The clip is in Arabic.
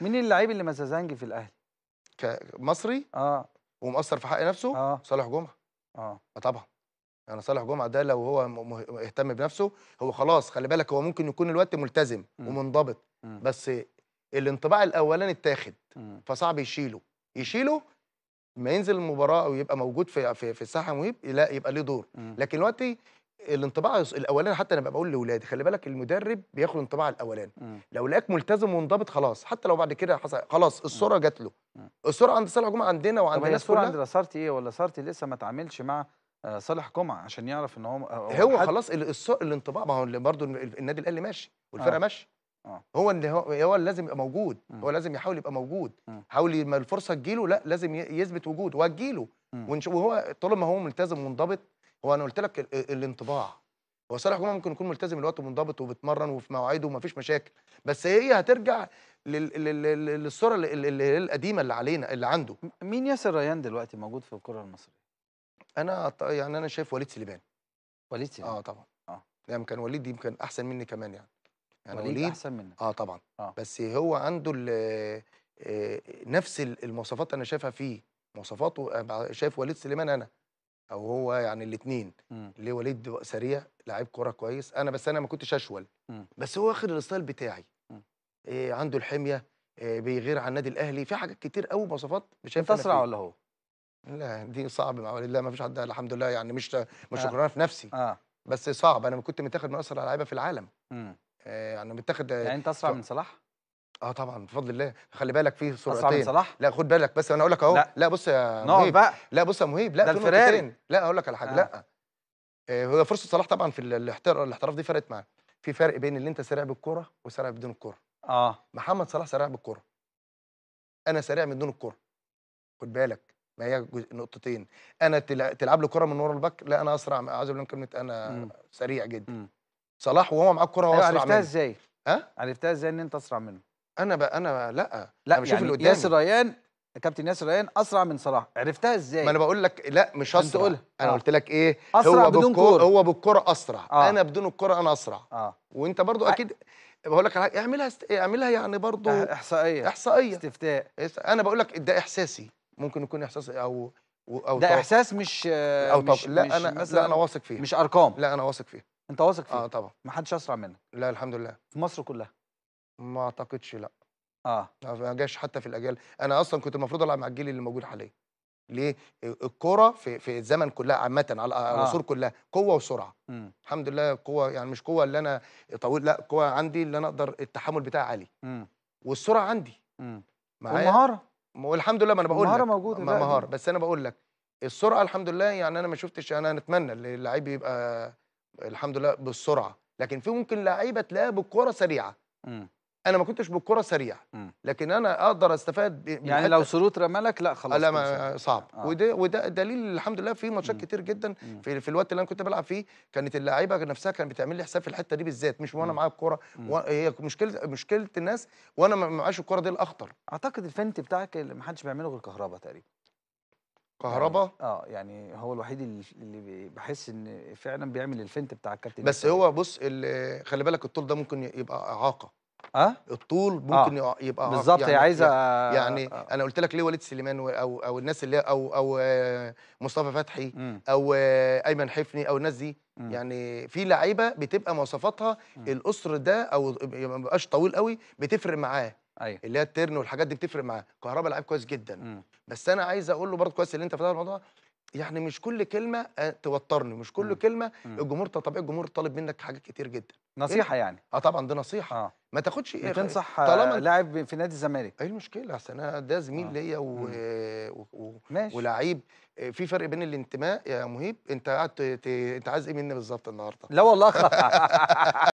مين اللعيب اللي مزازنجي في الاهلي؟ مصري اه ومقصر في حق نفسه آه. صالح جمعه آه. اه طبعا يعني صالح جمعه ده لو هو اهتم بنفسه هو خلاص خلي بالك هو ممكن يكون الوقت ملتزم م. ومنضبط م. بس الانطباع الاولاني اتاخد فصعب يشيله يشيله ما ينزل المباراه او يبقى موجود في في, في الساحه مهيب لا يبقى ليه دور م. لكن دلوقتي الانطباع الاولاني حتى انا بقول لاولادي خلي بالك المدرب بياخد الانطباع الاولاني لو لقاك ملتزم ومنضبط خلاص حتى لو بعد كده حصل خلاص الصوره جات له الصوره عند صالح جمعه عندنا وعند الناس كلها عند صارتي ايه ولا سارتي لسه ما اتعاملش مع آه، صالح جمعه عشان يعرف ان هو آه، هو خلاص الانطباع ما هو برضه النادي الاهلي ماشي والفرقه آه. ماشي آه. هو اللي هو لازم يبقى موجود م. هو لازم يحاول يبقى موجود م. حاول ما الفرصه تجيله لا لازم يثبت وجوده وهتجيله وهو طالما هو ملتزم ومنضبط هو انا قلت لك الانطباع هو صالح جمعه ممكن يكون ملتزم الوقت ومنضبط وبيتمرن وفي مواعيده ومفيش مشاكل بس هي هترجع للصوره القديمه اللي علينا اللي عنده مين ياسر ريان دلوقتي موجود في الكره المصريه انا يعني انا شايف وليد سليمان وليد سليمان اه طبعا اه يعني كان وليد يمكن احسن مني كمان يعني يعني وليد, وليد احسن منك اه طبعا آه. بس هو عنده آه، نفس المواصفات انا شايفها فيه مواصفاته شايف وليد سليمان انا او هو يعني الاثنين هو وليد سريع لعيب كوره كويس انا بس انا ما كنتش اشول مم. بس هو واخد الستايل بتاعي إيه عنده الحميه إيه بيغير عن النادي الاهلي في حاجات كتير قوي مواصفات مش انت اسرع ولا هو؟ لا دي صعب مع وليد الله ما فيش حد الحمد لله يعني مش آه. مش آه. في نفسي آه. بس صعب انا كنت متاخد من اسرع لعيبه في العالم آه يعني متاخد يعني انت اسرع من صلاح؟ اه طبعا بفضل الله خلي بالك في سرعتين صلاح لا خد بالك بس انا اقول لك اهو لا. لا بص يا مهيب بقى. لا بص يا مهيب لا ده الفراري لا اقول لك على حاجه آه. لا آه، هو فرصه صلاح طبعا في الاحتراف دي فرقت معاه في فرق بين اللي انت سريع بالكوره وسريع بدون الكوره اه محمد صلاح سريع بالكوره انا سريع من دون الكوره خد بالك ما هي نقطتين انا تلعب لي كره من ورا الباك لا انا اسرع عايز اقول كلمه انا م. سريع جدا م. صلاح وهو معاه الكوره هو أيوة، اسرع منه عرفتها ازاي؟ ها؟ عرفتها ازاي ان انت اسرع منه؟ انا بقى انا لا لا أنا بشوف يعني ياسر ريان كابتن ياسر ريان اسرع من صلاح عرفتها ازاي ما انا بقول لك لا مش اسرع تقولها. انا آه. قلت لك ايه أسرع هو بدون كرة هو بالكرة اسرع آه. انا بدون الكرة انا اسرع آه. وانت برضو اكيد بقول لك اعملها است... اعملها يعني برضو احصائيه احصائيه استفتاء انا بقول لك ده احساسي ممكن يكون احساس او او ده طبق. احساس مش او مش لا مش انا لا انا واثق فيه مش ارقام لا انا واثق فيه انت واثق فيه اه طبعا ما حدش اسرع منك لا الحمد لله في مصر كلها ما اعتقدش لا اه ما جاش حتى في الاجيال انا اصلا كنت المفروض العب مع الجيل اللي موجود حاليا ليه آه، الكرة في في الزمن كلها عامة على آه. العصور كلها قوة وسرعة مم. الحمد لله قوة يعني مش قوة اللي أنا طويل لا قوة عندي اللي أنا أقدر التحمل بتاعي عالي والسرعة عندي معايا ومهاره والحمد لله ما أنا بقول مهارة موجودة مهارة بس أنا بقول لك السرعة الحمد لله يعني أنا ما شفتش يعني أنا نتمنى اللعيب يبقى الحمد لله بالسرعة لكن في ممكن لعيبة تلاقيها بالكوره سريعة انا ما كنتش بالكره سريع لكن انا اقدر استفاد يعني لو سروت رمالك لا خلاص لا صعب آه. وده وده دليل الحمد لله في ماتشات كتير جدا في, في الوقت اللي انا كنت بلعب فيه كانت اللعيبه نفسها كانت بتعمل لي حساب في الحته دي بالذات مش وانا معايا الكوره هي مشكله مشكله الناس وانا ما معاش الكوره دي الاخطر اعتقد الفنت بتاعك اللي ما حدش بيعمله غير كهربا تقريبا كهربا يعني، اه يعني هو الوحيد اللي بحس ان فعلا بيعمل الفنت بتاع الكابتن بس هو بص خلي بالك الطول ده ممكن يبقى اعاقه اه الطول آه. ممكن آه. يبقى بالظبط يعني هي عايزه يعني آه. انا قلت لك ليه وليد سليمان او او الناس اللي او او آه، مصطفى فتحي م. او آه، ايمن حفني او الناس دي م. يعني في لعيبه بتبقى مواصفاتها القصر ده او ما بيبقاش طويل قوي بتفرق معاه أيوة. اللي هي الترن والحاجات دي بتفرق معاه كهربا لعيب كويس جدا م. بس انا عايز اقول له برضه كويس اللي انت فتحت الموضوع يعني مش كل كلمه آه، توترني مش كل مم. كلمه مم. الجمهور طبيعي الجمهور طالب منك حاجات كتير جدا نصيحه إيه؟ يعني اه طبعا دي نصيحه آه. ما تاخدش ايه بتنصح طالما لاعب في نادي الزمالك ايه المشكله اصل انا ده زميل آه. ليا و... و... و... ولاعيب آه، في فرق بين الانتماء يا مهيب انت قاعد ت... انت عايز ايه مني بالظبط النهارده لا والله